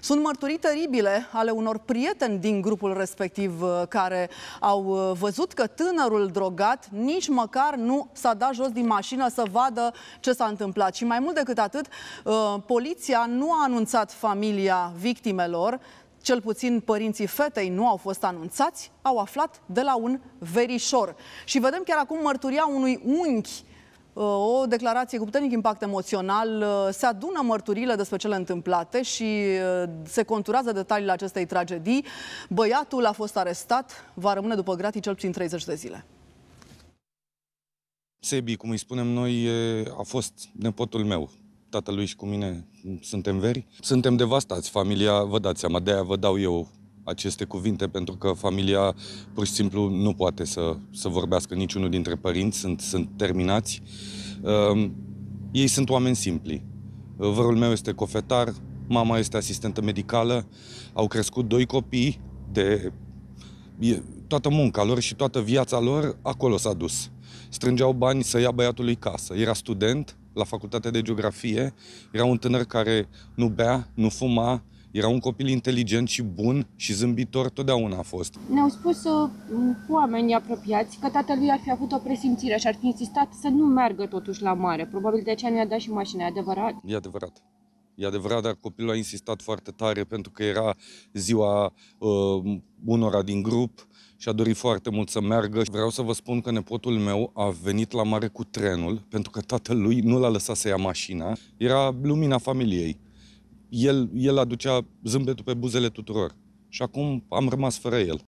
Sunt mărturii teribile ale unor prieteni din grupul respectiv uh, care au uh, văzut că tânărul drogat nici măcar nu s-a dat jos din mașină să vadă ce s-a întâmplat. Și mai mult decât atât, uh, poliția nu a anunțat familia victimelor, cel puțin părinții fetei nu au fost anunțați, au aflat de la un verișor. Și vedem chiar acum mărturia unui unchi Uh, o declarație cu puternic impact emoțional. Uh, se adună mărturile despre cele întâmplate și uh, se conturează detaliile acestei tragedii. Băiatul a fost arestat, va rămâne după gratii cel puțin 30 de zile. Sebi, cum îi spunem noi, a fost nepotul meu. Tatălui și cu mine suntem veri. Suntem devastați, familia, vă dați seama, de-aia vă dau eu aceste cuvinte, pentru că familia pur și simplu nu poate să, să vorbească niciunul dintre părinți, sunt, sunt terminați. Uh, ei sunt oameni simpli. Vărul meu este cofetar, mama este asistentă medicală, au crescut doi copii de... Toată munca lor și toată viața lor acolo s-a dus. Strângeau bani să ia băiatului casă. Era student la facultatea de geografie, era un tânăr care nu bea, nu fuma, era un copil inteligent și bun și zâmbitor totdeauna a fost. Ne-au spus uh, oamenii apropiați că tatălui ar fi avut o presimțire și ar fi insistat să nu meargă totuși la mare. Probabil de aceea i a dat și mașina, e adevărat? E adevărat. E adevărat, dar copilul a insistat foarte tare pentru că era ziua uh, unora din grup și a dorit foarte mult să meargă. Vreau să vă spun că nepotul meu a venit la mare cu trenul pentru că tatăl lui nu l-a lăsat să ia mașina. Era lumina familiei el, el aducea zâmbetul pe buzele tuturor. Și acum am rămas fără el.